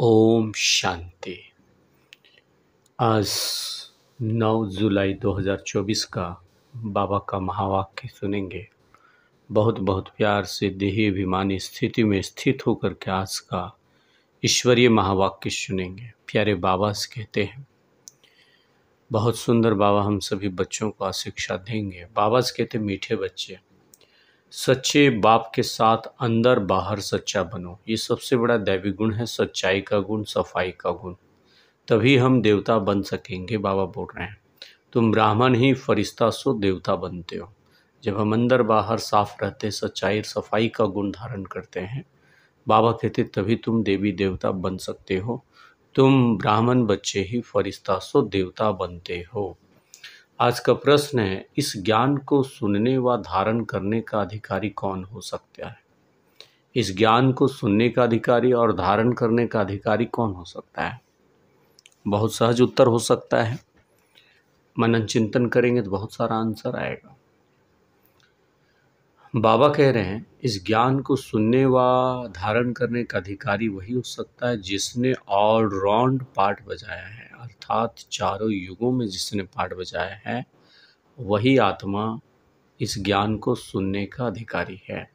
ओम शांति आज 9 जुलाई 2024 का बाबा का महावाक्य सुनेंगे बहुत बहुत प्यार से देही अभिमानी स्थिति में स्थित होकर के आज का ईश्वरीय महावाक्य सुनेंगे प्यारे बाबा से कहते हैं बहुत सुंदर बाबा हम सभी बच्चों को आशिक्षा शिक्षा देंगे बाबा से कहते मीठे बच्चे सच्चे बाप के साथ अंदर बाहर सच्चा बनो ये सबसे बड़ा दैवी गुण है सच्चाई का गुण सफाई का गुण तभी हम देवता बन सकेंगे बाबा बोल रहे हैं तुम ब्राह्मण ही फरिश्ता सो देवता बनते हो जब हम अंदर बाहर साफ रहते सच्चाई सफाई का गुण धारण करते हैं बाबा कहते तभी तुम देवी देवता बन सकते हो तुम ब्राह्मण बच्चे ही फरिश्ता सो देवता बनते हो आज का प्रश्न है इस ज्ञान को सुनने व धारण करने का अधिकारी कौन हो सकता है इस ज्ञान को सुनने का अधिकारी और धारण करने का अधिकारी कौन हो सकता है बहुत सहज उत्तर हो सकता है मनन चिंतन करेंगे तो बहुत सारा आंसर आएगा बाबा कह रहे हैं इस ज्ञान को सुनने व धारण करने का अधिकारी वही हो सकता है जिसने ऑलराउंड पार्ट बजाया है अर्थात चारों युगों में जिसने पाठ बजाया है वही आत्मा इस ज्ञान को सुनने का अधिकारी है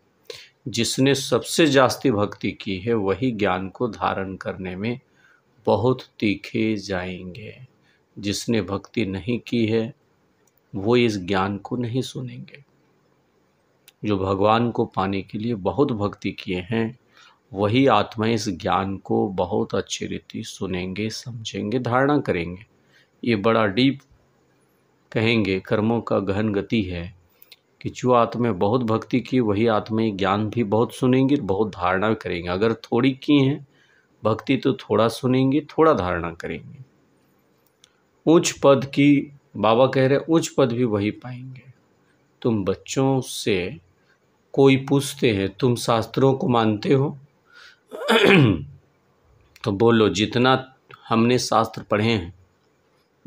जिसने सबसे जास्ती भक्ति की है वही ज्ञान को धारण करने में बहुत तीखे जाएंगे जिसने भक्ति नहीं की है वो इस ज्ञान को नहीं सुनेंगे जो भगवान को पाने के लिए बहुत भक्ति किए हैं वही आत्मा इस ज्ञान को बहुत अच्छी रीति सुनेंगे समझेंगे धारणा करेंगे ये बड़ा डीप कहेंगे कर्मों का गहन गति है कि जो आत्मा बहुत भक्ति की वही आत्मा ज्ञान भी बहुत सुनेंगे बहुत धारणा करेंगे अगर थोड़ी की हैं भक्ति तो थोड़ा सुनेंगे थोड़ा धारणा करेंगे उच्च पद की बाबा कह रहे उच्च पद भी वही पाएंगे तुम बच्चों से कोई पूछते हैं तुम शास्त्रों को मानते हो तो बोलो जितना हमने शास्त्र पढ़े हैं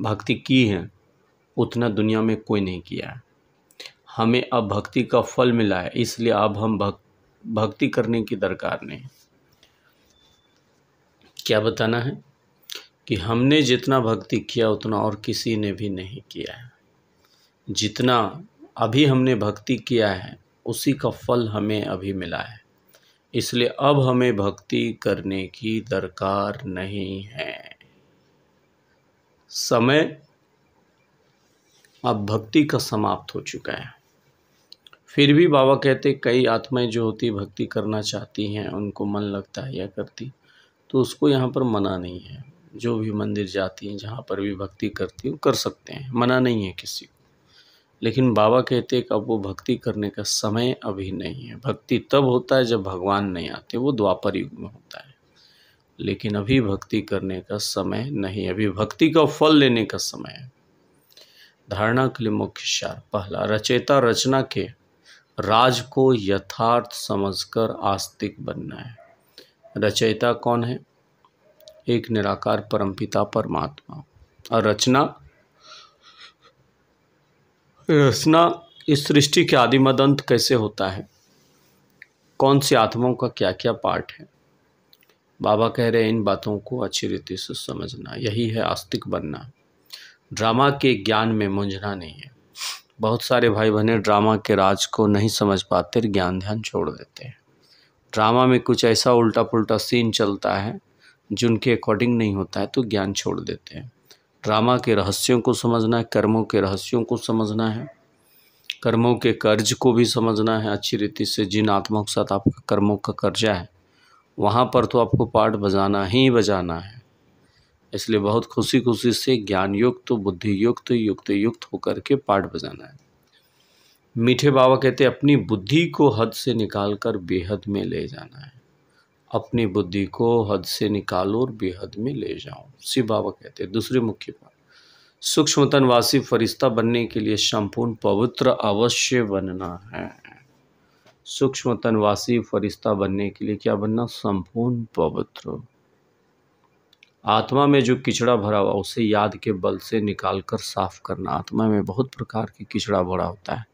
भक्ति की है उतना दुनिया में कोई नहीं किया है हमें अब भक्ति का फल मिला है इसलिए अब हम भक भक्ति करने की दरकार नहीं क्या बताना है कि हमने जितना भक्ति किया उतना और किसी ने भी नहीं किया है जितना अभी हमने भक्ति किया है उसी का फल हमें अभी मिला है इसलिए अब हमें भक्ति करने की दरकार नहीं है समय अब भक्ति का समाप्त हो चुका है फिर भी बाबा कहते कई आत्माएं जो होती भक्ति करना चाहती हैं उनको मन लगता है या करती तो उसको यहाँ पर मना नहीं है जो भी मंदिर जाती हैं जहाँ पर भी भक्ति करती हूँ कर सकते हैं मना नहीं है किसी को लेकिन बाबा कहते हैं कि अब वो भक्ति करने का समय अभी नहीं है भक्ति तब होता है जब भगवान नहीं आते वो द्वापर युग में होता है लेकिन अभी भक्ति करने का समय नहीं अभी भक्ति का फल लेने का समय है धारणा के लिए मुख्य शार पहला रचेता रचना के राज को यथार्थ समझकर आस्तिक बनना है रचयिता कौन है एक निराकार परमपिता परमात्मा और रचना रचना इस सृष्टि के आदिमदंत कैसे होता है कौन सी आत्माओं का क्या क्या पार्ट है बाबा कह रहे हैं इन बातों को अच्छी रीति से समझना यही है आस्तिक बनना ड्रामा के ज्ञान में मुंझना नहीं है बहुत सारे भाई बहने ड्रामा के राज को नहीं समझ पाते ज्ञान ध्यान छोड़ देते हैं ड्रामा में कुछ ऐसा उल्टा पुल्टा सीन चलता है जिनके अकॉर्डिंग नहीं होता है तो ज्ञान छोड़ देते हैं ड्रामा के रहस्यों को समझना है कर्मों के रहस्यों को समझना है कर्मों के कर्ज को भी समझना है अच्छी रीति से जिन आत्माओं के साथ आपका कर्मों का कर्जा है वहाँ पर तो आपको पाठ बजाना ही बजाना है इसलिए बहुत खुशी खुशी से ज्ञान युक्त बुद्धि युक्त युक्त युक्त होकर के पाठ बजाना है मीठे बाबा कहते अपनी बुद्धि को हद से निकाल कर बेहद में ले जाना है अपनी बुद्धि को हद से निकालो और बेहद में ले जाओ शिव बाबा कहते हैं दूसरे मुख्य बात सूक्ष्म तनवासी फरिश्ता बनने के लिए संपूर्ण पवित्र अवश्य बनना है सूक्ष्म तनवासी फरिश्ता बनने के लिए क्या बनना संपूर्ण पवित्र आत्मा में जो किचड़ा भरा हुआ उसे याद के बल से निकाल कर साफ करना आत्मा में बहुत प्रकार की किचड़ा भरा होता है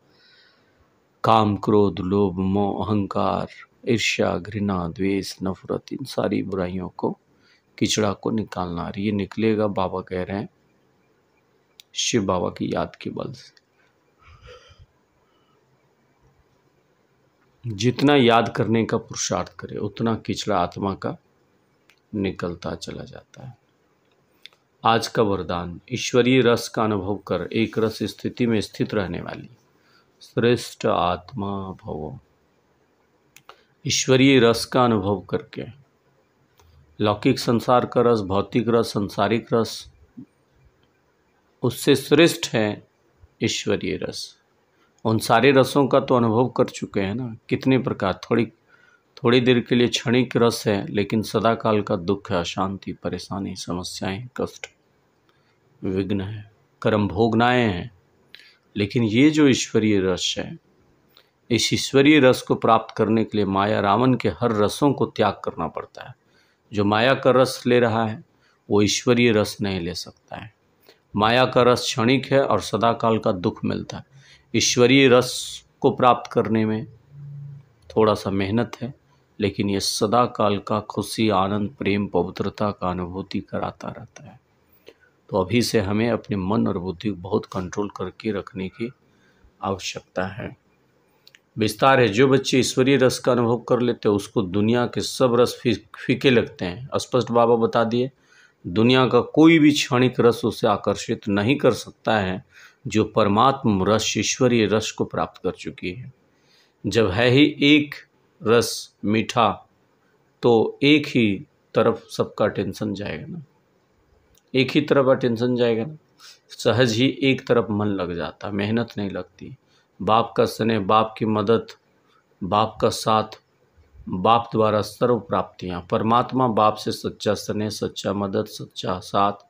काम क्रोध लोभ मोह अहंकार ईर्ष्या घृणा द्वेष नफ़रत इन सारी बुराइयों को किचड़ा को निकालना ये निकलेगा बाबा कह रहे हैं शिव बाबा की याद के बल से जितना याद करने का पुरुषार्थ करे उतना किचड़ा आत्मा का निकलता चला जाता है आज का वरदान ईश्वरीय रस का अनुभव कर एक रस स्थिति में स्थित रहने वाली श्रेष्ठ आत्मा भवो ईश्वरीय रस का अनुभव करके लौकिक संसार का रस भौतिक रस संसारिक रस उससे श्रेष्ठ है ईश्वरीय रस उन सारे रसों का तो अनुभव कर चुके हैं ना कितने प्रकार थोड़ी थोड़ी देर के लिए क्षणिक रस है लेकिन सदाकाल का दुख है अशांति परेशानी समस्याएं कष्ट विघ्न है कर्म भोगनाएँ हैं लेकिन ये जो ईश्वरीय रस है इस ईश्वरीय रस को प्राप्त करने के लिए माया रावण के हर रसों को त्याग करना पड़ता है जो माया का रस ले रहा है वो ईश्वरीय रस नहीं ले सकता है माया का रस क्षणिक है और सदाकाल का दुख मिलता है ईश्वरीय रस को प्राप्त करने में थोड़ा सा मेहनत है लेकिन यह सदाकाल का खुशी आनंद प्रेम पवित्रता का अनुभूति कराता रहता है तो अभी से हमें अपने मन और बुद्धि को बहुत कंट्रोल करके रखने की आवश्यकता है विस्तार है जो बच्चे ईश्वरीय रस का अनुभव कर लेते हैं उसको दुनिया के सब रस फीके लगते हैं स्पष्ट बाबा बता दिए दुनिया का कोई भी क्षणिक रस उसे आकर्षित नहीं कर सकता है जो परमात्म रस ईश्वरीय रस को प्राप्त कर चुकी है जब है ही एक रस मीठा तो एक ही तरफ सबका टेंशन जाएगा ना एक ही तरफ का टेंशन जाएगा ना सहज ही एक तरफ मन लग जाता मेहनत नहीं लगती बाप का स्नेह बाप की मदद बाप का साथ बाप द्वारा सर्व प्राप्तियाँ परमात्मा बाप से सच्चा स्नेह सच्चा मदद सच्चा साथ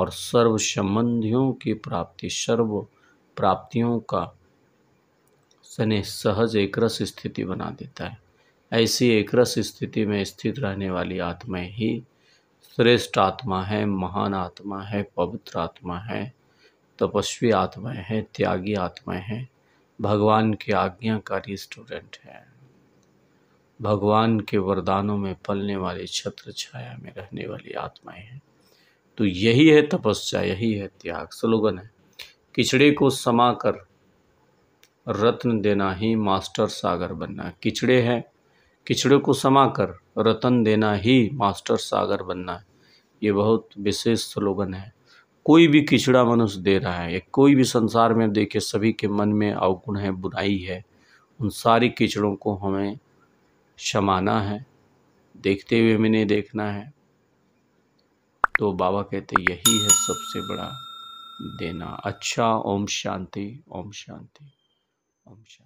और सर्व संबंधियों की प्राप्ति सर्व प्राप्तियों का स्नेह सहज एकरस स्थिति बना देता है ऐसी एकरस स्थिति में स्थित रहने वाली आत्माएं ही श्रेष्ठ आत्मा है महान आत्मा है पवित्र आत्मा है तपस्वी आत्माएं हैं त्यागी आत्माएं हैं भगवान के आज्ञाकारी स्टूडेंट हैं भगवान के वरदानों में पलने वाले छत्र छाया में रहने वाली आत्माएं हैं तो यही है तपस्या यही है त्याग स्लोगन है किचड़े को समा कर रत्न देना ही मास्टर सागर बनना किचड़े हैं किचड़े को समा कर रतन देना ही मास्टर सागर बनना है ये बहुत विशेष स्लोगन है कोई भी किचड़ा मनुष्य दे रहा है या कोई भी संसार में देखे सभी के मन में अवगुण है बुराई है उन सारी किचड़ों को हमें क्षमाना है देखते हुए हमें नहीं देखना है तो बाबा कहते यही है सबसे बड़ा देना अच्छा ओम शांति ओम शांति ओम शांति